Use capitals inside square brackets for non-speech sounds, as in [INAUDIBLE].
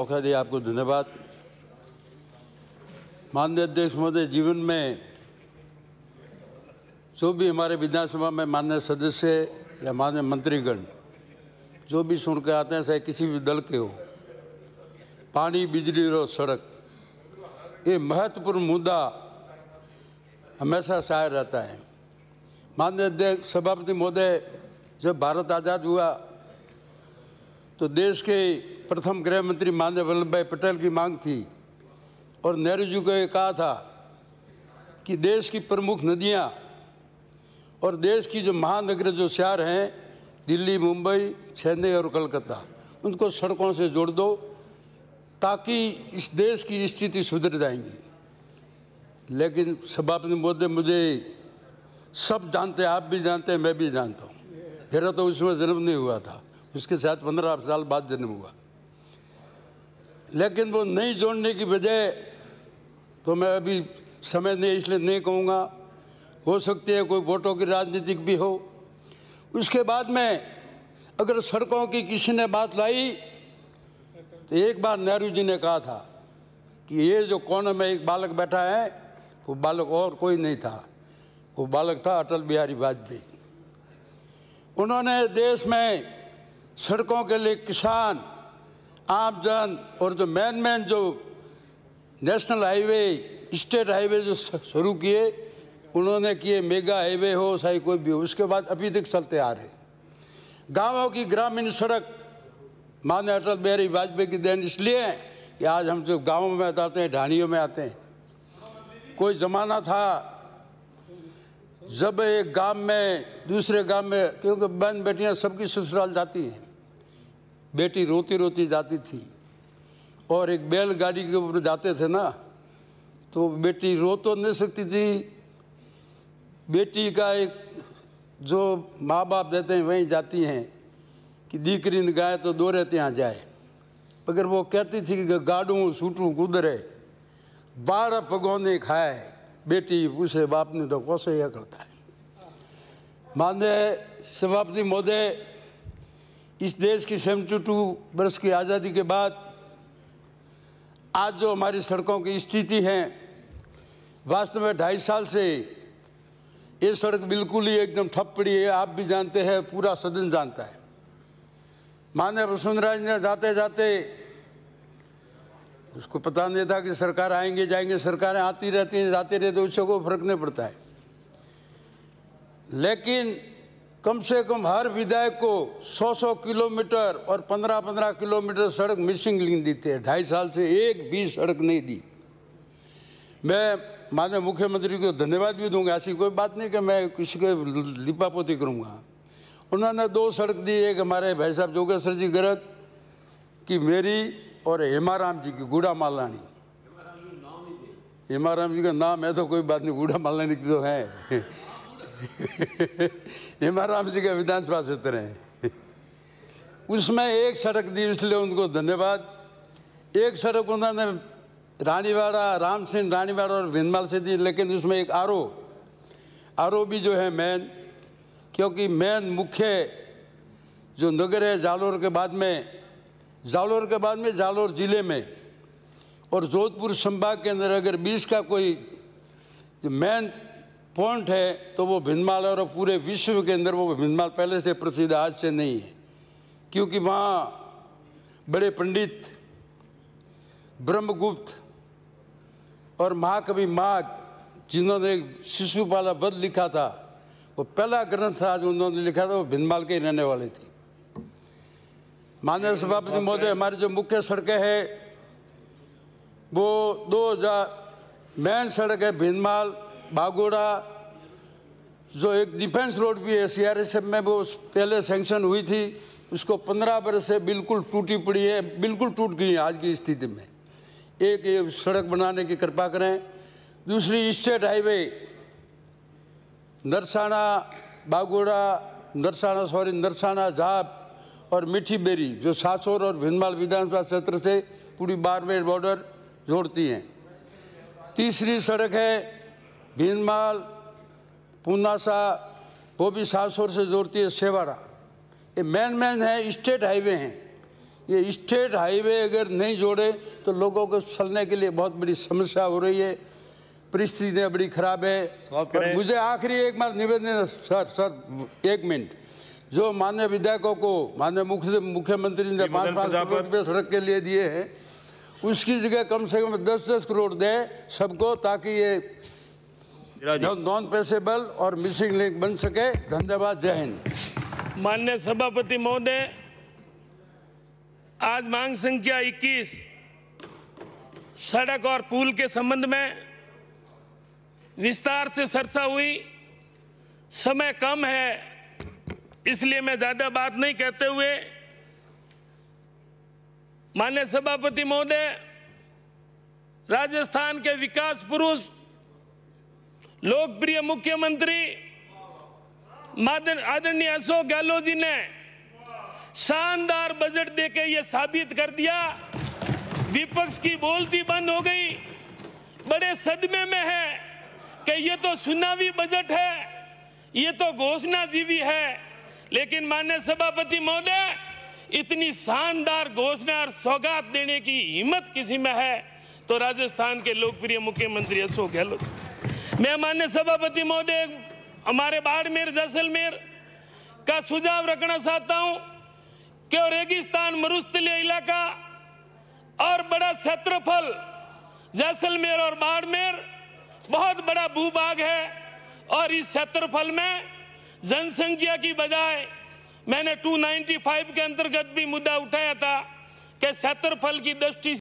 मौका दिया आपको धन्यवाद माननीय अध्यक्ष महोदय जीवन में जो भी हमारे विधानसभा में माननीय सदस्य या माननीय मंत्रीगण जो भी सुन के आते हैं चाहे किसी भी दल के हो पानी बिजली और सड़क ये महत्वपूर्ण मुद्दा हमेशा शायर रहता है माननीय अध्यक्ष सभापति महोदय जब भारत आज़ाद हुआ तो देश के प्रथम गृह मंत्री माननीय वल्लभ भाई पटेल की मांग थी और नेहरू जी को ये कहा था कि देश की प्रमुख नदियाँ और देश की जो महानगर जो शहर हैं दिल्ली मुंबई चेन्नई और कलकत्ता उनको सड़कों से जोड़ दो ताकि इस देश की स्थिति सुधर जाएंगी लेकिन सभापति मोदी मुझे सब जानते हैं आप भी जानते हैं मैं भी जानता हूँ मेरा तो उसमें जन्म नहीं हुआ था उसके साथ पंद्रह साल बाद जन्म हुआ लेकिन वो नहीं जोड़ने की बजाय तो मैं अभी समय नहीं इसलिए नहीं कहूँगा हो सकती है कोई वोटों की राजनीतिक भी हो उसके बाद में अगर सड़कों की किसी ने बात लाई तो एक बार नेहरू जी ने कहा था कि ये जो कोने में एक बालक बैठा है वो बालक और कोई नहीं था वो बालक था अटल बिहारी वाजपेयी उन्होंने देश में सड़कों के लिए किसान आम जन और जो मैन मैन जो नेशनल हाईवे स्टेट हाईवे जो शुरू किए उन्होंने किए मेगा हाईवे हो चाहे कोई भी हो उसके बाद अभी तक चलते आ रहे गांवों की ग्रामीण सड़क मान्य अटल बिहारी वाजपेयी की देन इसलिए है कि आज हम जो गांवों में आते हैं ढाणियों में आते हैं कोई ज़माना था जब एक गांव में दूसरे गांव में क्योंकि बहन बेटियां सबकी ससुराल जाती हैं बेटी रोती रोती जाती थी और एक बैलगाड़ी के ऊपर जाते थे ना तो बेटी रो तो नहीं सकती थी बेटी का एक जो माँ बाप देते हैं वहीं जाती हैं कि दीकरी ने गाए तो दो रहते यहाँ जाए मगर वो कहती थी कि गाड़ू सूटूँ कुदरे बारह पगौने खाए बेटी पूछे बाप ने तो कौसे यह करता है माने सभापति महोदय इस देश की सेवेंटी टू वर्ष की आज़ादी के बाद आज जो हमारी सड़कों की स्थिति है वास्तव में ढाई साल से ये सड़क बिल्कुल ही एकदम ठप पड़ी है आप भी जानते हैं पूरा सदन जानता है मान्य वसुंधराज ने जाते जाते उसको पता नहीं था कि सरकार आएंगे जाएंगे सरकारें आती रहती हैं जाती रहती उसको फर्क नहीं पड़ता है लेकिन कम से कम हर विधायक को 100-100 किलोमीटर और 15-15 किलोमीटर सड़क मिसिंग लिंक देते हैं ढाई साल से एक भी सड़क नहीं दी मैं माननीय मुख्यमंत्री को धन्यवाद भी दूंगा ऐसी कोई बात नहीं कि मैं किसी के लिपापोती करूँगा उन्होंने दो सड़क दी एक हमारे भाई साहब जोगेश्वर जी गर्ग की मेरी और हेमाराम जी की गुड़ा मालानी हेमाराम जी का नाम है तो कोई बात नहीं गुड़ा मालानी की तो है [LAUGHS] हेमा राम जी का विधानसभा क्षेत्र है उसमें एक सड़क दी इसलिए उनको धन्यवाद एक सड़क उन्होंने रानीवाड़ा राम सिंह रानीवाड़ा और भिंदमाल से दी लेकिन उसमें एक आरओ आरो भी जो है मेन क्योंकि मेन मुख्य जो नगर है जालोर के बाद में जालोर के बाद में जालोर ज़िले में और जोधपुर संभाग के अंदर अगर बीस का कोई मेन पॉइंट है तो वो भिंदमाल है और पूरे विश्व के अंदर वो भिंडमाल पहले से प्रसिद्ध आज से नहीं है क्योंकि वहाँ बड़े पंडित ब्रह्मगुप्त और महाकवि माघ जिन्होंने शिशुपाला वध लिखा था वो पहला ग्रंथ था जो उन्होंने लिखा था वो भिंदमाल के रहने वाले थे माननीय सभापति महोदय हमारी जो मुख्य सड़कें हैं वो दो हजार मेन सड़क है भिंडमाल बागोड़ा जो एक डिफेंस रोड भी है सीआरएसएफ में वो पहले सेंक्शन हुई थी उसको पंद्रह बरस से बिल्कुल टूटी पड़ी है बिल्कुल टूट गई है आज की स्थिति में एक ये सड़क बनाने की कृपा करें दूसरी state highway Narsana Bagora Narsana sorry Narsana जाप और मीठी बेरी जो सासोर और भिंदमाल विधानसभा क्षेत्र से पूरी बारमेर बॉर्डर जोड़ती हैं तीसरी सड़क है भीनमाल पुनासा वो भी सासौर से जोड़ती है सेवाड़ा ये मेन मेन है स्टेट हाईवे हैं ये स्टेट हाईवे अगर नहीं जोड़े तो लोगों को चलने के लिए बहुत बड़ी समस्या हो रही है परिस्थितियाँ बड़ी खराब है पर मुझे आखिरी एक बार निवेदन सर सर एक मिनट जो मान्य विधायकों को मान्य मुख्य मुख्यमंत्री ने पाँच पाँच करोड़ रुपये सड़क के लिए दिए हैं उसकी जगह कम से कम दस दस करोड़ दें सबको ताकि ये नॉन पेसेबल और मिसिंग लिंक बन सके धन्यवाद जय हिंद मान्य सभापति महोदय आज मांग संख्या 21 सड़क और पुल के संबंध में विस्तार से चर्चा हुई समय कम है इसलिए मैं ज़्यादा बात नहीं कहते हुए मान्य सभापति महोदय राजस्थान के विकास पुरुष लोकप्रिय मुख्यमंत्री आदरणीय अशोक गहलोत जी ने शानदार बजट देके ये साबित कर दिया विपक्ष की बोलती बंद हो गई बड़े सदमे में है कि ये तो सुनावी बजट है ये तो घोषणा जीवी है लेकिन माननीय सभापति महोदय इतनी शानदार घोषणा और सौगात देने की हिम्मत किसी में है तो राजस्थान के लोकप्रिय मुख्यमंत्री अशोक गहलोत मैं मान्य सभापति महोदय हमारे बाड़मेर जैसलमेर का सुझाव रखना चाहता हूं कि रेगिस्तान मरुस्थलीय इलाका और बड़ा क्षेत्रफल जैसलमेर और बाड़मेर बहुत बड़ा भूभाग है और इस क्षेत्रफल में जनसंख्या की बजाय मैंने 295 के अंतर्गत भी मुद्दा उठाया था कि क्षेत्रफल की दृष्टि